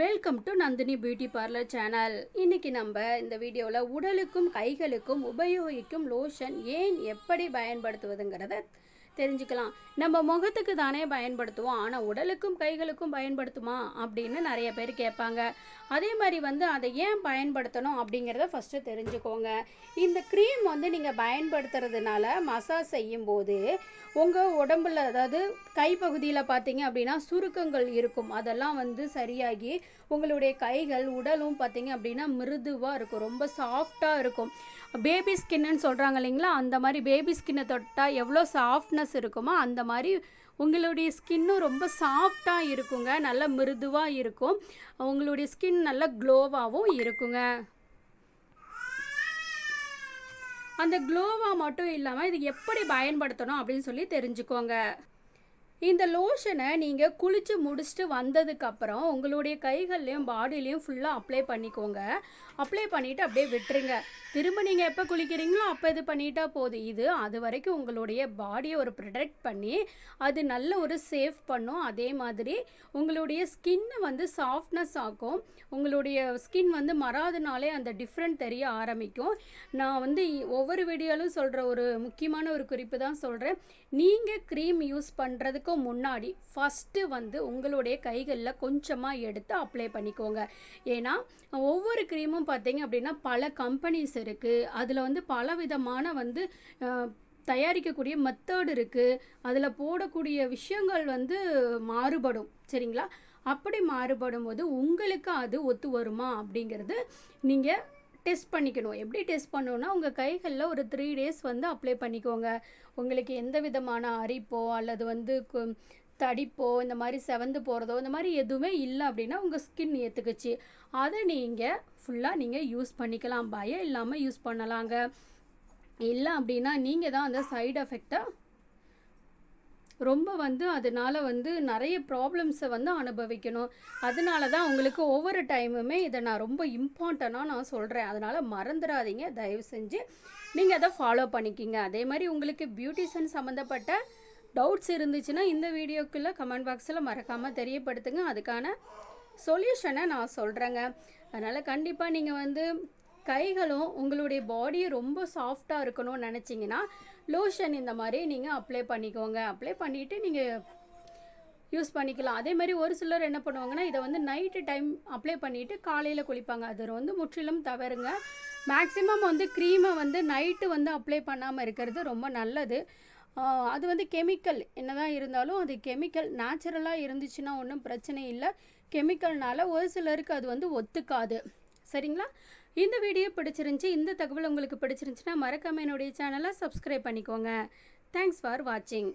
welcome to Nandini beauty parlour channel இன்னைக்கு நம்ம இந்த வீடியோவில் உடலுக்கும் கைகளுக்கும் உபயோகிக்கும் லோஷன் ஏன் எப்படி பயன்படுத்துவதுங்கிறத தெரிஞ்சுக்கலாம் நம்ம முகத்துக்கு தானே பயன்படுத்துவோம் ஆனால் உடலுக்கும் கைகளுக்கும் பயன்படுத்துமா அப்படின்னு நிறைய பேர் கேட்பாங்க அதே மாதிரி வந்து அதை ஏன் பயன்படுத்தணும் அப்படிங்கிறத ஃபஸ்ட்டு தெரிஞ்சுக்கோங்க இந்த க்ரீம் வந்து நீங்கள் பயன்படுத்துறதுனால மசாஜ் செய்யும் போது உங்கள் உடம்புல அதாவது கைப்பகுதியில் பார்த்தீங்க அப்படின்னா சுருக்கங்கள் இருக்கும் அதெல்லாம் வந்து சரியாகி உங்களுடைய கைகள் உடலும் பார்த்தீங்க அப்படின்னா மிருதுவாக இருக்கும் ரொம்ப சாஃப்டாக இருக்கும் பேபி ஸ்கின்னு சொல்கிறாங்க இல்லைங்களா அந்த மாதிரி பேபி ஸ்கின்னை தொட்டால் எவ்வளோ சாஃப்ட்னஸ் திக்னஸ் இருக்குமோ அந்த மாதிரி உங்களுடைய ஸ்கின்னும் ரொம்ப சாஃப்டாக இருக்குங்க நல்ல மிருதுவாக இருக்கும் உங்களுடைய ஸ்கின் நல்ல க்ளோவாகவும் இருக்குங்க அந்த க்ளோவாக மட்டும் இல்லாமல் இது எப்படி பயன்படுத்தணும் அப்படின்னு சொல்லி தெரிஞ்சுக்கோங்க இந்த லோஷனை நீங்கள் குளித்து முடிச்சுட்டு வந்ததுக்கப்புறம் உங்களுடைய கைகள்லையும் பாடிலையும் ஃபுல்லாக அப்ளை பண்ணிக்கோங்க அப்ளை பண்ணிவிட்டு அப்படியே விட்டுருங்க திரும்ப நீங்கள் எப்போ குளிக்கிறீங்களோ அப்போ இது பண்ணிட்டா போதும் இது அது வரைக்கும் உங்களுடைய பாடியை ஒரு ப்ரொடெக்ட் பண்ணி அது நல்ல ஒரு சேஃப் பண்ணும் அதே மாதிரி உங்களுடைய ஸ்கின்னை வந்து சாஃப்ட்னஸ் ஆக்கும் உங்களுடைய ஸ்கின் வந்து மறாதனாலே அந்த டிஃப்ரெண்ட் தெரிய ஆரம்பிக்கும் நான் வந்து ஒவ்வொரு வீடியோலும் சொல்கிற ஒரு முக்கியமான ஒரு குறிப்பு தான் சொல்கிறேன் நீங்கள் க்ரீம் யூஸ் பண்ணுறதுக்கு பண்ணுறதுக்கு முன்னாடி ஃபஸ்ட்டு வந்து உங்களுடைய கைகளில் கொஞ்சமாக எடுத்து அப்ளை பண்ணிக்கோங்க ஏன்னா ஒவ்வொரு க்ரீமும் பார்த்தீங்க அப்படின்னா பல கம்பெனிஸ் இருக்குது அதில் வந்து பல விதமான வந்து தயாரிக்கக்கூடிய மெத்தட் இருக்குது அதில் போடக்கூடிய விஷயங்கள் வந்து மாறுபடும் சரிங்களா அப்படி மாறுபடும் போது உங்களுக்கு அது ஒத்து வருமா அப்படிங்கிறது நீங்கள் டெஸ்ட் பண்ணிக்கணும் எப்படி டெஸ்ட் பண்ணணும்னா உங்கள் கைகளில் ஒரு த்ரீ டேஸ் வந்து அப்ளை பண்ணிக்கோங்க உங்களுக்கு எந்த விதமான அரிப்போ அல்லது வந்து தடிப்போ இந்த மாதிரி செவந்து போகிறதோ இந்த மாதிரி எதுவுமே இல்லை அப்படின்னா உங்கள் ஸ்கின் ஏற்றுக்குச்சு அதை நீங்கள் ஃபுல்லாக நீங்கள் யூஸ் பண்ணிக்கலாம் பயம் இல்லாமல் யூஸ் பண்ணலாங்க இல்லை அப்படின்னா நீங்கள் தான் அந்த சைடு எஃபெக்டை ரொம்ப வந்து அதனால வந்து நிறைய ப்ராப்ளம்ஸை வந்து அனுபவிக்கணும் அதனால தான் உங்களுக்கு ஒவ்வொரு டைமுமே இதை நான் ரொம்ப இம்பார்ட்டண்ட்டாக நான் சொல்கிறேன் அதனால் மறந்துடாதீங்க தயவு செஞ்சு நீங்கள் அதை ஃபாலோ பண்ணிக்கிங்க அதே மாதிரி உங்களுக்கு பியூட்டிஷியன் சம்மந்தப்பட்ட டவுட்ஸ் இருந்துச்சுன்னா இந்த வீடியோக்குள்ளே கமெண்ட் பாக்ஸில் மறக்காமல் தெரியப்படுத்துங்க அதுக்கான சொல்யூஷனை நான் சொல்கிறேங்க அதனால் கண்டிப்பாக நீங்கள் வந்து கைகளும் உங்களுடைய பாடி ரொம்ப சாஃப்டாக இருக்கணும்னு நினச்சிங்கன்னா லோஷன் இந்த மாதிரி நீங்கள் அப்ளை பண்ணிக்கோங்க அப்ளை பண்ணிவிட்டு நீங்கள் யூஸ் பண்ணிக்கலாம் அதே மாதிரி ஒரு சிலர் என்ன பண்ணுவாங்கன்னா இதை வந்து நைட்டு டைம் அப்ளை பண்ணிவிட்டு காலையில் குளிப்பாங்க அது வந்து முற்றிலும் தவறுங்க மேக்ஸிமம் வந்து க்ரீமை வந்து நைட்டு வந்து அப்ளை பண்ணாமல் இருக்கிறது ரொம்ப நல்லது அது வந்து கெமிக்கல் என்னதான் இருந்தாலும் அது கெமிக்கல் நேச்சுரலாக இருந்துச்சுன்னா ஒன்றும் பிரச்சனை இல்லை கெமிக்கல்னால ஒரு சிலருக்கு அது வந்து ஒத்துக்காது சரிங்களா இந்த வீடியோ பிடிச்சிருந்துச்சி இந்த தகவல் உங்களுக்கு பிடிச்சிருந்துச்சின்னா மறக்காம என்னுடைய சேனலை சப்ஸ்கிரைப் பண்ணிக்கோங்க தேங்க்ஸ் ஃபார் வாட்சிங்